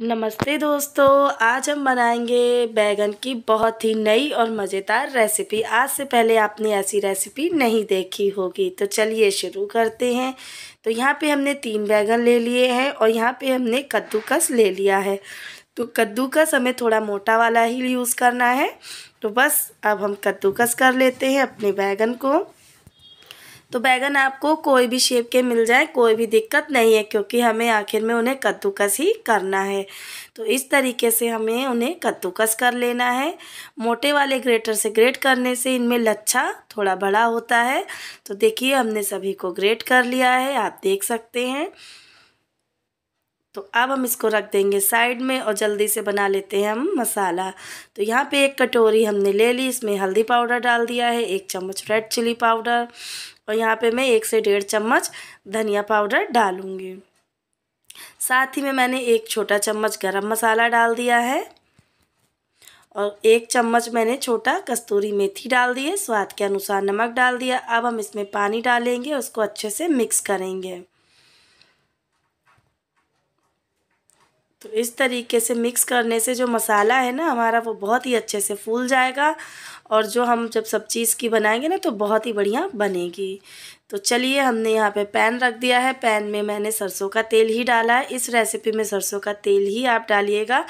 नमस्ते दोस्तों आज हम बनाएंगे बैगन की बहुत ही नई और मज़ेदार रेसिपी आज से पहले आपने ऐसी रेसिपी नहीं देखी होगी तो चलिए शुरू करते हैं तो यहाँ पे हमने तीन बैगन ले लिए हैं और यहाँ पे हमने कद्दूकस ले लिया है तो कद्दूकस हमें थोड़ा मोटा वाला ही यूज़ करना है तो बस अब हम कद्दूकस कर लेते हैं अपने बैगन को तो बैगन आपको कोई भी शेप के मिल जाए कोई भी दिक्कत नहीं है क्योंकि हमें आखिर में उन्हें कद्दूकस ही करना है तो इस तरीके से हमें उन्हें कद्दूकस कर लेना है मोटे वाले ग्रेटर से ग्रेट करने से इनमें लच्छा थोड़ा बड़ा होता है तो देखिए हमने सभी को ग्रेट कर लिया है आप देख सकते हैं तो अब हम इसको रख देंगे साइड में और जल्दी से बना लेते हैं हम मसाला तो यहाँ पे एक कटोरी हमने ले ली इसमें हल्दी पाउडर डाल दिया है एक चम्मच रेड चिली पाउडर और यहाँ पे मैं एक से डेढ़ चम्मच धनिया पाउडर डालूँगी साथ ही में मैंने एक छोटा चम्मच गरम मसाला डाल दिया है और एक चम्मच मैंने छोटा कस्तूरी मेथी डाल दी है स्वाद के अनुसार नमक डाल दिया अब हम इसमें पानी डालेंगे उसको अच्छे से मिक्स करेंगे तो इस तरीके से मिक्स करने से जो मसाला है ना हमारा वो बहुत ही अच्छे से फूल जाएगा और जो हम जब सब चीज़ की बनाएंगे ना तो बहुत ही बढ़िया बनेगी तो चलिए हमने यहाँ पे पैन रख दिया है पैन में मैंने सरसों का तेल ही डाला है इस रेसिपी में सरसों का तेल ही आप डालिएगा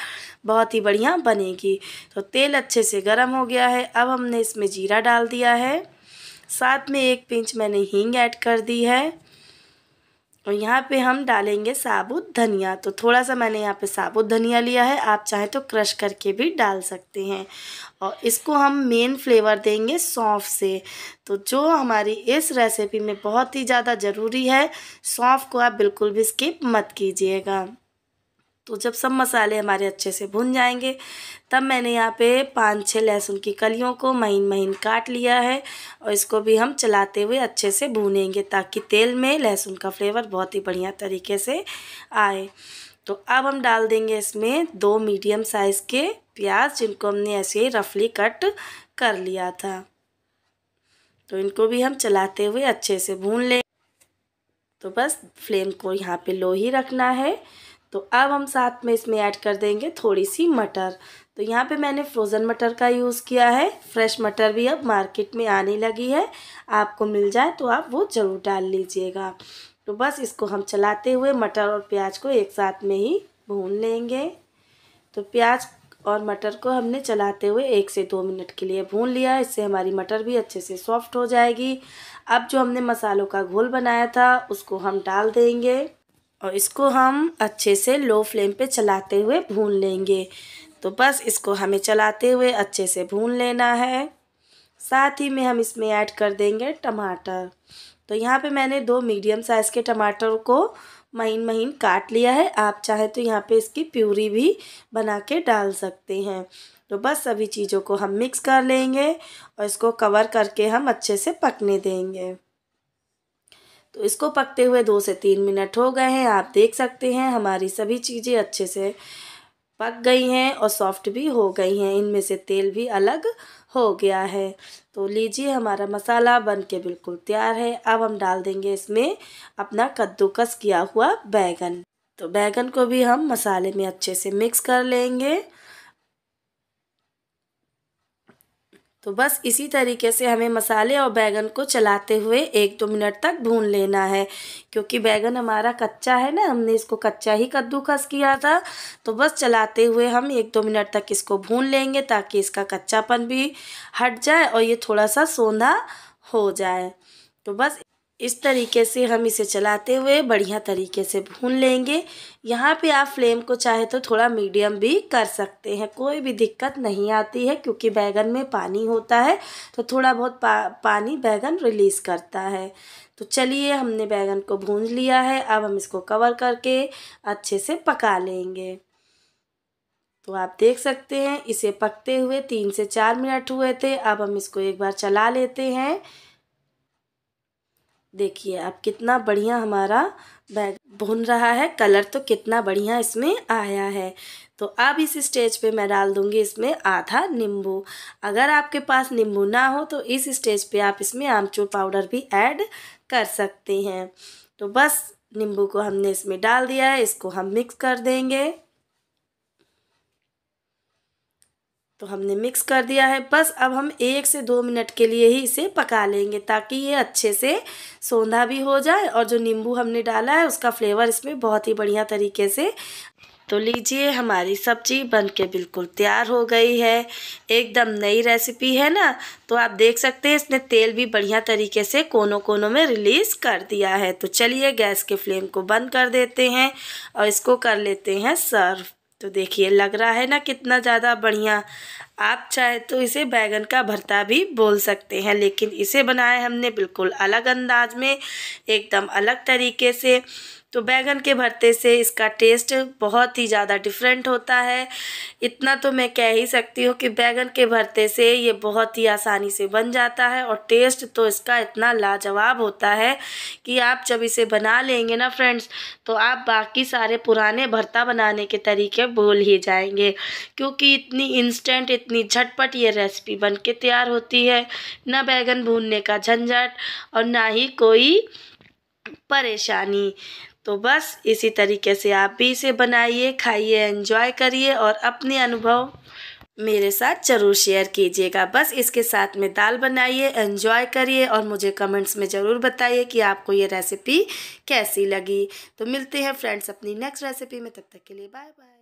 बहुत ही बढ़िया बनेगी तो तेल अच्छे से गर्म हो गया है अब हमने इसमें जीरा डाल दिया है साथ में एक पिंच मैंने हींग ऐड कर दी है और यहाँ पे हम डालेंगे साबुत धनिया तो थोड़ा सा मैंने यहाँ पे साबुत धनिया लिया है आप चाहें तो क्रश करके भी डाल सकते हैं और इसको हम मेन फ्लेवर देंगे सौंफ से तो जो हमारी इस रेसिपी में बहुत ही ज़्यादा ज़रूरी है सौंफ को आप बिल्कुल भी स्किप मत कीजिएगा तो जब सब मसाले हमारे अच्छे से भुन जाएंगे तब मैंने यहाँ पे पाँच छः लहसुन की कलियों को महीन महीन काट लिया है और इसको भी हम चलाते हुए अच्छे से भूनेंगे ताकि तेल में लहसुन का फ्लेवर बहुत ही बढ़िया तरीके से आए तो अब हम डाल देंगे इसमें दो मीडियम साइज़ के प्याज जिनको हमने ऐसे ही रफली कट कर लिया था तो इनको भी हम चलाते हुए अच्छे से भून लें तो बस फ्लेम को यहाँ पे लो ही रखना है तो अब हम साथ में इसमें ऐड कर देंगे थोड़ी सी मटर तो यहाँ पे मैंने फ्रोज़न मटर का यूज़ किया है फ्रेश मटर भी अब मार्केट में आने लगी है आपको मिल जाए तो आप वो ज़रूर डाल लीजिएगा तो बस इसको हम चलाते हुए मटर और प्याज को एक साथ में ही भून लेंगे तो प्याज और मटर को हमने चलाते हुए एक से दो मिनट के लिए भून लिया इससे हमारी मटर भी अच्छे से सॉफ्ट हो जाएगी अब जो हमने मसालों का घोल बनाया था उसको हम डाल देंगे और इसको हम अच्छे से लो फ्लेम पे चलाते हुए भून लेंगे तो बस इसको हमें चलाते हुए अच्छे से भून लेना है साथ ही में हम इसमें ऐड कर देंगे टमाटर तो यहाँ पे मैंने दो मीडियम साइज़ के टमाटर को महीन महीन काट लिया है आप चाहे तो यहाँ पे इसकी प्यूरी भी बना के डाल सकते हैं तो बस सभी चीज़ों को हम मिक्स कर लेंगे और इसको कवर करके हम अच्छे से पकने देंगे तो इसको पकते हुए दो से तीन मिनट हो गए हैं आप देख सकते हैं हमारी सभी चीज़ें अच्छे से पक गई हैं और सॉफ्ट भी हो गई हैं इनमें से तेल भी अलग हो गया है तो लीजिए हमारा मसाला बन के बिल्कुल तैयार है अब हम डाल देंगे इसमें अपना कद्दूकस किया हुआ बैगन तो बैगन को भी हम मसाले में अच्छे से मिक्स कर लेंगे तो बस इसी तरीके से हमें मसाले और बैगन को चलाते हुए एक दो मिनट तक भून लेना है क्योंकि बैगन हमारा कच्चा है ना हमने इसको कच्चा ही कद्दूकस किया था तो बस चलाते हुए हम एक दो मिनट तक इसको भून लेंगे ताकि इसका कच्चापन भी हट जाए और ये थोड़ा सा सोंधा हो जाए तो बस इस तरीके से हम इसे चलाते हुए बढ़िया तरीके से भून लेंगे यहाँ पे आप फ्लेम को चाहे तो थोड़ा मीडियम भी कर सकते हैं कोई भी दिक्कत नहीं आती है क्योंकि बैगन में पानी होता है तो थोड़ा बहुत पा, पानी बैगन रिलीज़ करता है तो चलिए हमने बैगन को भून लिया है अब हम इसको कवर करके अच्छे से पका लेंगे तो आप देख सकते हैं इसे पकते हुए तीन से चार मिनट हुए थे अब हम इसको एक बार चला लेते हैं देखिए आप कितना बढ़िया हमारा बैग भुन रहा है कलर तो कितना बढ़िया इसमें आया है तो अब इस स्टेज पे मैं डाल दूंगी इसमें आधा नींबू अगर आपके पास नींबू ना हो तो इस स्टेज पे आप इसमें आमचूर पाउडर भी ऐड कर सकते हैं तो बस नींबू को हमने इसमें डाल दिया है इसको हम मिक्स कर देंगे तो हमने मिक्स कर दिया है बस अब हम एक से दो मिनट के लिए ही इसे पका लेंगे ताकि ये अच्छे से सौंधा भी हो जाए और जो नींबू हमने डाला है उसका फ्लेवर इसमें बहुत ही बढ़िया तरीके से तो लीजिए हमारी सब्जी बन के बिल्कुल तैयार हो गई है एकदम नई रेसिपी है ना तो आप देख सकते हैं इसने तेल भी बढ़िया तरीके से कोनों कोनों में रिलीज़ कर दिया है तो चलिए गैस के फ्लेम को बंद कर देते हैं और इसको कर लेते हैं सर्व तो देखिए लग रहा है ना कितना ज़्यादा बढ़िया आप चाहे तो इसे बैगन का भरता भी बोल सकते हैं लेकिन इसे बनाए हमने बिल्कुल अलग अंदाज में एकदम अलग तरीके से तो बैगन के भरते से इसका टेस्ट बहुत ही ज़्यादा डिफरेंट होता है इतना तो मैं कह ही सकती हूँ कि बैगन के भरते से ये बहुत ही आसानी से बन जाता है और टेस्ट तो इसका इतना लाजवाब होता है कि आप जब इसे बना लेंगे ना फ्रेंड्स तो आप बाकी सारे पुराने भरता बनाने के तरीके भूल ही जाएंगे क्योंकि इतनी इंस्टेंट कितनी झटपट ये रेसिपी बन के तैयार होती है ना बैगन भूनने का झंझट और ना ही कोई परेशानी तो बस इसी तरीके से आप भी इसे बनाइए खाइए एंजॉय करिए और अपने अनुभव मेरे साथ ज़रूर शेयर कीजिएगा बस इसके साथ में दाल बनाइए एंजॉय करिए और मुझे कमेंट्स में ज़रूर बताइए कि आपको ये रेसिपी कैसी लगी तो मिलते हैं फ्रेंड्स अपनी नेक्स्ट रेसिपी में तब तक के लिए बाय बाय